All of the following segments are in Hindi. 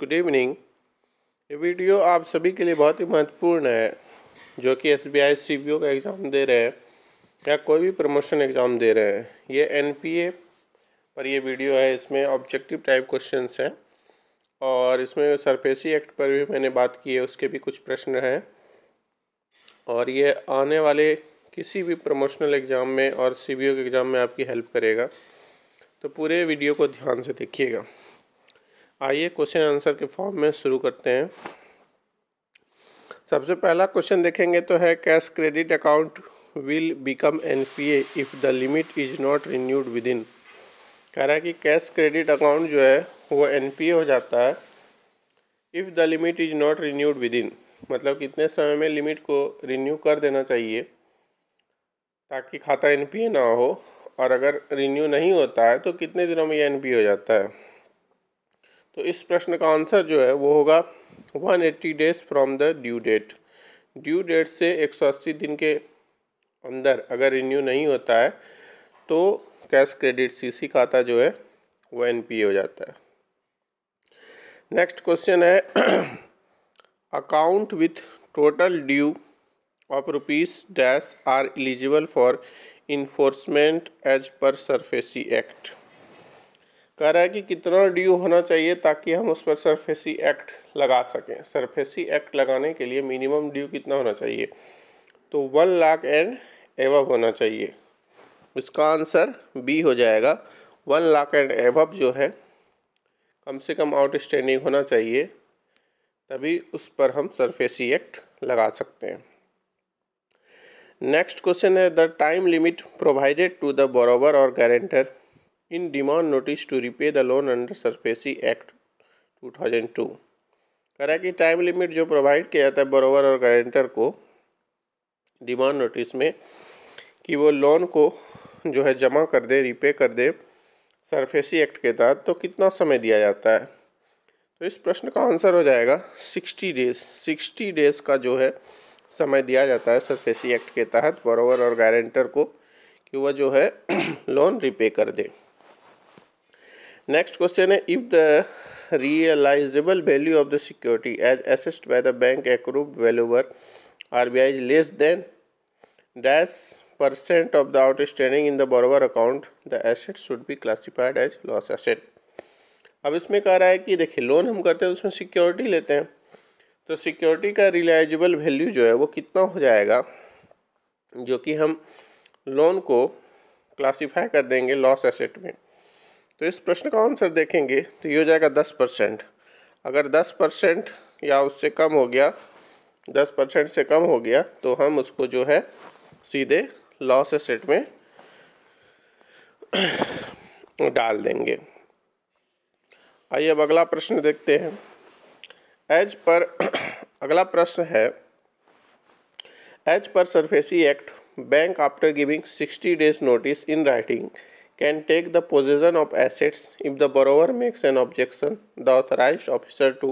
गुड इवनिंग ये वीडियो आप सभी के लिए बहुत ही महत्वपूर्ण है जो कि S B I C B O का एग्ज़ाम दे रहे हैं या कोई भी प्रमोशन एग्ज़ाम दे रहे हैं ये एन पी ए पर ये वीडियो है इसमें ऑब्जेक्टिव टाइप क्वेश्चन हैं और इसमें सरफेसी एक्ट पर भी मैंने बात की है उसके भी कुछ प्रश्न हैं और ये आने वाले किसी भी प्रमोशनल एग्ज़ाम में और सी बी ओ के एग्ज़ाम में आपकी हेल्प करेगा तो पूरे वीडियो को ध्यान से देखिएगा आइए क्वेश्चन आंसर के फॉर्म में शुरू करते हैं सबसे पहला क्वेश्चन देखेंगे तो है cash credit account will become NPA if the limit is not renewed within कह रहा है कि कैश क्रेडिट अकाउंट जो है वो एनपीए हो जाता है if the limit is not renewed within मतलब कितने समय में लिमिट को रिन्यू कर देना चाहिए ताकि खाता एनपीए ना हो और अगर रिन्यू नहीं होता है तो कितने दिनों में ये एनपीए हो जाता है तो इस प्रश्न का आंसर जो है वो होगा 180 days from the due date due date से 180 दिन के अंदर अगर रिन्यू नहीं होता है तो कैश क्रेडिट सीसी खाता जो है वो एनपीए हो जाता है नेक्स्ट क्वेश्चन है account with total due of rupees dash are eligible for enforcement as पर सरफेसी एक्ट कह रहा है कि कितना ड्यू होना चाहिए ताकि हम उस पर सरफेसी एक्ट लगा सकें सरफेसी एक्ट लगाने के लिए मिनिमम ड्यू कितना होना चाहिए तो वन लाख एंड एवब होना चाहिए इसका आंसर बी हो जाएगा वन लाख एंड एवब जो है कम से कम आउटस्टैंडिंग होना चाहिए तभी उस पर हम सरफेसी एक्ट लगा सकते हैं नेक्स्ट क्वेश्चन है the time limit provided to the borrower और guarantor notice to repay the loan under loan act two thousand 2002 करा कि टाइम लिमिट जो प्रोवाइड किया जाता है बरोवर और गारंटर को डिमांड नोटिस में कि वो लोन को जो है जमा कर दे रिपे कर दे सरफेसी एक्ट के तहत तो कितना समय दिया जाता है तो इस प्रश्न का आंसर हो जाएगा सिक्सटी डेज सिक्सटी डेज़ का जो है समय दिया जाता है सरफेसी एक्ट के तहत बरोवर और गारंटर को कि वह जो है लोन रिपे कर दे नेक्स्ट क्वेश्चन है if the realisable value of the security as assessed by the bank approved valuer R B I is less than dash percent of the outstanding in the borrower account the asset should be classified as loss asset अब इसमें कह रहा है कि देखिए लोन हम करते हैं उसमें सिक्योरिटी लेते हैं तो सिक्योरिटी का रिलाइजेबल वैल्यू जो है वो कितना हो जाएगा जो कि हम लोन को क्लासीफाई कर देंगे लॉस एसेट में तो इस प्रश्न का आंसर देखेंगे तो ये हो जाएगा दस परसेंट अगर दस परसेंट या उससे कम हो गया दस परसेंट से कम हो गया तो हम उसको जो है सीधे लॉस एसेट में डाल देंगे आइए अब अगला प्रश्न देखते हैं एज पर अगला प्रश्न है as per SARFAESI act bank after giving sixty days notice in writing can take the possession of assets if the borrower makes an objection the authorized officer to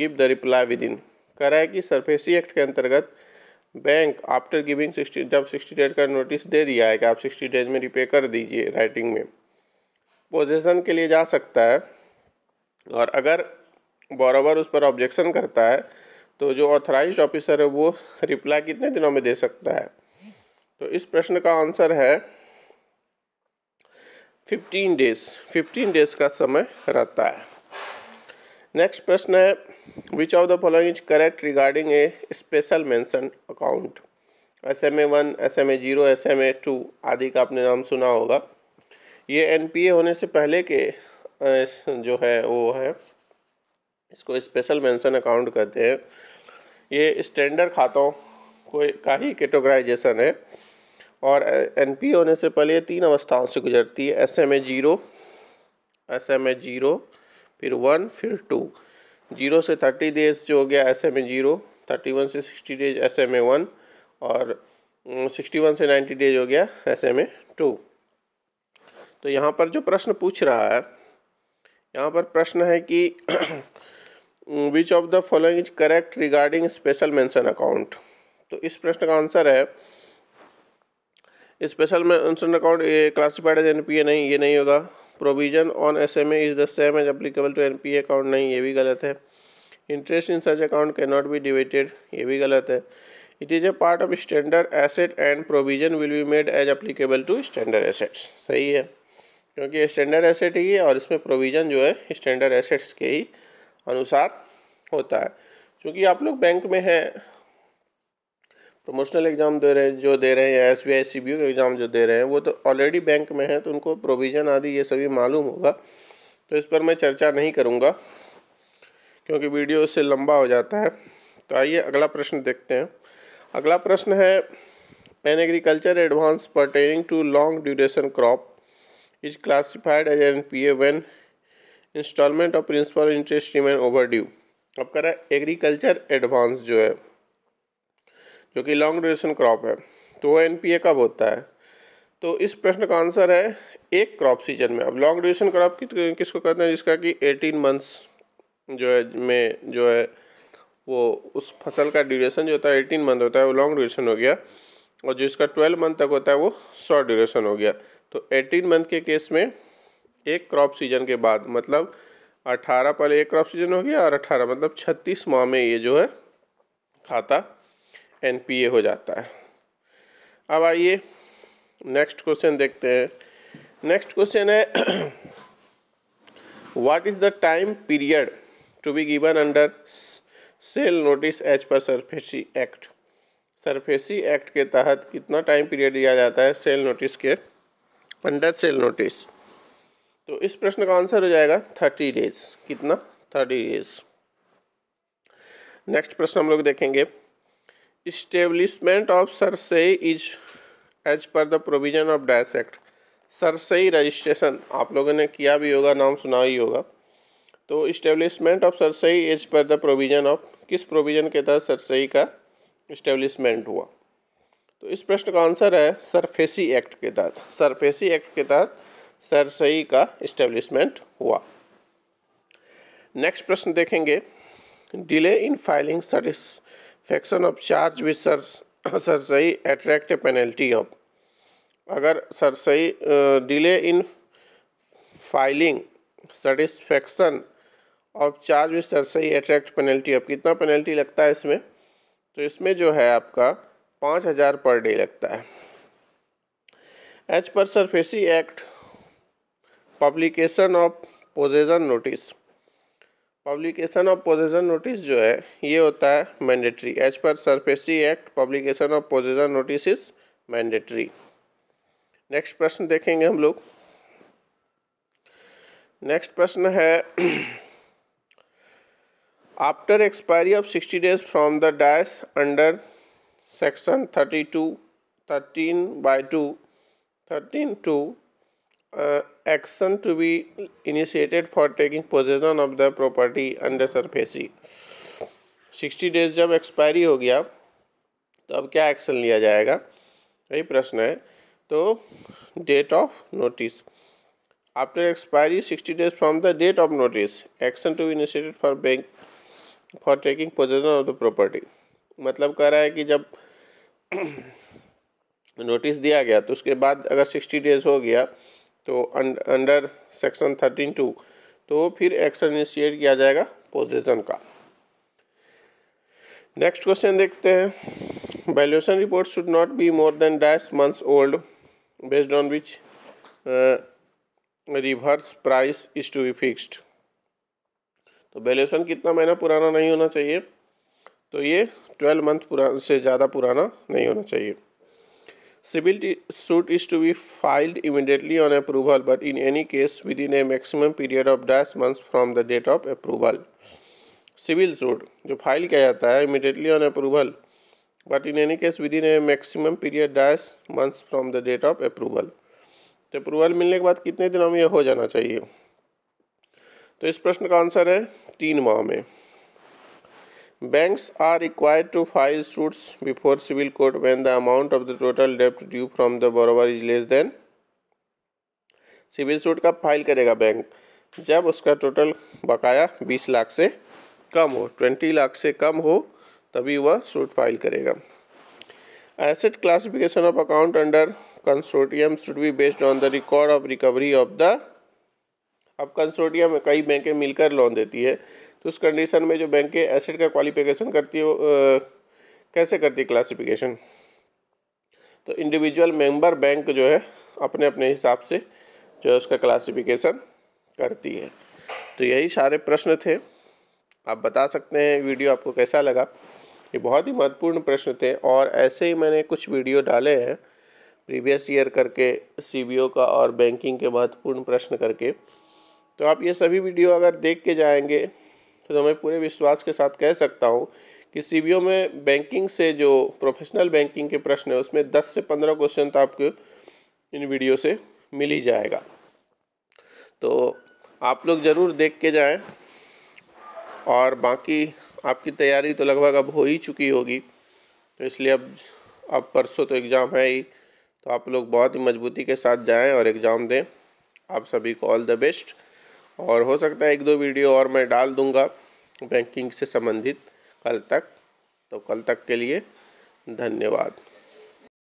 give the reply within इन कराए है कि सरफेसी एक्ट के अंतर्गत बैंक आफ्टर गिविंग सिक्सटी जब सिक्सटी डेज का नोटिस दे दिया है कि आप सिक्सटी डेज में रिपे कर दीजिए राइटिंग में पोजेसन के लिए जा सकता है और अगर बॉरोवर उस पर ऑब्जेक्शन करता है तो जो ऑथराइज ऑफिसर है वो रिप्लाई कितने दिनों में दे सकता है तो इस प्रश्न का आंसर है फिफ्टीन डेज फिफ्टीन डेज का समय रहता है नेक्स्ट प्रश्न है which of the following is correct regarding a special mention account S M A one S M A zero S M A two आदि का आपने नाम सुना होगा ये एन पी ए होने से पहले के जो है वो है इसको स्पेशल मेंशन अकाउंट कहते हैं ये स्टैंडर्ड खातों को का ही कैटेगराइजेशन है और एन पी होने से पहले ये तीन अवस्थाओं से गुजरती है S M A zero S M A zero फिर वन फिर टू जीरो से थर्टी डेज जो हो गया S M A zero thirty one से sixty days S M A one और सिक्सटी वन से नाइन्टी डेज हो गया एस एम ए टू तो यहाँ पर जो प्रश्न पूछ रहा है यहाँ पर प्रश्न है कि which of the following is correct regarding special mention account तो इस प्रश्न का आंसर है स्पेशल मेंशन अकाउंट ये क्लासिफाइड एज ए नहीं ये नहीं होगा provision on S M A the same as applicable to N P account नहीं ये भी गलत है interest in such account can not be डिवेटेड ये भी गलत है it is a part of standard asset and provision will be made as applicable to standard assets सही है क्योंकि स्टैंडर्ड एसेट ही है और इसमें प्रोविजन जो है स्टैंडर्ड एसेट्स के ही अनुसार होता है क्योंकि आप लोग बैंक में हैं प्रमोशनल एग्ज़ाम दे रहे जो दे रहे हैं या S B I C B के एग्ज़ाम जो दे रहे हैं वो तो ऑलरेडी बैंक में हैं तो उनको प्रोविज़न आदि ये सभी मालूम होगा तो इस पर मैं चर्चा नहीं करूँगा क्योंकि वीडियो इससे लंबा हो जाता है तो आइए अगला प्रश्न देखते हैं अगला प्रश्न है an agriculture advance pertaining to long duration crop is classified as N P A when instalment of principal interest remain over due अब करें एग्रीकल्चर एडवांस जो है जो कि लॉन्ग ड्यूरेशन क्रॉप है तो वो एन कब होता है तो इस प्रश्न का आंसर है एक क्रॉप सीजन में अब लॉन्ग ड्यूरेशन क्रॉप की तो किसको कहते हैं जिसका कि 18 मंथ्स जो है में जो है वो उस फसल का ड्यूरेशन जो होता है 18 मंथ होता है वो लॉन्ग ड्यूरेशन हो गया और जो इसका 12 मंथ तक होता है वो शॉर्ट ड्यूरेशन हो गया तो 18 मंथ के केस में एक क्रॉप सीजन के बाद मतलब 18 पहले एक क्रॉप सीजन हो गया और अट्ठारह मतलब छत्तीस माह में ये जो है खाता एन हो जाता है अब आइए नेक्स्ट क्वेश्चन देखते हैं नेक्स्ट क्वेश्चन है what is the time period to be given under sale notice as पर सरफेसी एक्ट सरफेसी एक्ट के तहत कितना टाइम पीरियड दिया जाता है सेल नोटिस के अंडर सेल नोटिस तो इस प्रश्न का आंसर हो जाएगा थर्टी डेज कितना थर्टी डेज नेक्स्ट प्रश्न हम लोग देखेंगे establishment of CERSAI is as per the provision of dash act CERSAI registration आप लोगों ने किया भी होगा नाम सुना ही होगा तो establishment of CERSAI as per the provision of किस प्रोविजन के तहत सरसई का इस्टेब्लिशमेंट हुआ तो इस प्रश्न का आंसर है सरफेसी एक्ट के तहत सरफेसी एक्ट के तहत सरसई का इस्टेब्लिशमेंट हुआ नेक्स्ट प्रश्न देखेंगे delay in filing satisfaction of charge with सही एट्रैक्ट पेनल्टी ऑफ अगर CERSAI delay in filing satisfaction of charge with सही एट्रैक्ट पेनल्टी ऑफ कितना पेनल्टी लगता है इसमें तो इसमें जो है आपका पाँच हज़ार पर डे लगता है as per SARFAESI act publication of possession notice publication of possession notice जो है ये होता है मैंडेटरी एज पर SARFAESI act publication of possession notice is mandatory next प्रश्न देखेंगे हम लोग नेक्स्ट प्रश्न है after expiry of sixty days from the dash under section thirty two thirteen by two thirteen two uh, action to be initiated for taking possession of the property under surface sixty days जब एक्सपायरी हो गया तो अब क्या एक्शन लिया जाएगा यही प्रश्न है तो date of notice after expiry sixty days from the date of notice action to initiated for bank for taking possession of the property मतलब कह रहा है कि जब नोटिस दिया गया तो उसके बाद अगर सिक्सटी डेज हो गया तो अंडर सेक्शन थर्टीन टू तो फिर एक्शन इनिशिएट किया जाएगा पोजीशन का नेक्स्ट क्वेश्चन देखते हैं valuation report should not be more than dash months old based on which reverse price is to be fixed तो वैल्यूशन कितना महीना पुराना नहीं होना चाहिए तो ये ट्वेल्व मंथ पुराना से ज़्यादा पुराना नहीं होना चाहिए suit is to be filed immediately on approval but in any case within a maximum period of dash months from the date of approval civil suit जो फाइल किया जाता है immediately on approval but in any case within a maximum period dash months from the date of approval तो अप्रूवल मिलने के बाद कितने दिनों में यह हो जाना चाहिए तो इस प्रश्न का आंसर है तीन माह में Banks are required to file suits before civil court when the amount of the total debt due from the borrower is less than civil suit कब फाइल करेगा बैंक जब उसका टोटल बकाया 20 लाख से कम हो 20 लाख से कम हो तभी वह सूट फाइल करेगा asset classification of account under consortium should be based on the record of recovery of the अब कंसोर्टियम कई बैंकें मिलकर लोन देती है तो उस कंडीशन में जो बैंक के एसेट का क्वालिफिकेशन करती है वो कैसे करती है क्लासिफिकेशन तो इंडिविजुअल मेंबर बैंक जो है अपने अपने हिसाब से जो है उसका क्लासिफिकेशन करती है तो यही सारे प्रश्न थे आप बता सकते हैं वीडियो आपको कैसा लगा ये बहुत ही महत्वपूर्ण प्रश्न थे और ऐसे ही मैंने कुछ वीडियो डाले हैं प्रीवियस ईयर करके सी का और बैंकिंग के महत्वपूर्ण प्रश्न करके तो आप ये सभी वीडियो अगर देख के जाएंगे तो मैं पूरे विश्वास के साथ कह सकता हूँ कि सी में बैंकिंग से जो प्रोफेशनल बैंकिंग के प्रश्न है उसमें दस से पंद्रह क्वेश्चन तो आपको इन वीडियो से मिल ही जाएगा तो आप लोग ज़रूर देख के जाएं और बाकी आपकी तैयारी तो लगभग अब हो ही चुकी होगी तो इसलिए अब अब परसों तो एग्ज़ाम है ही तो आप लोग बहुत ही मजबूती के साथ जाएं और एग्ज़ाम दें आप सभी को ऑल द बेस्ट और हो सकता है एक दो वीडियो और मैं डाल दूंगा बैंकिंग से संबंधित कल तक तो कल तक के लिए धन्यवाद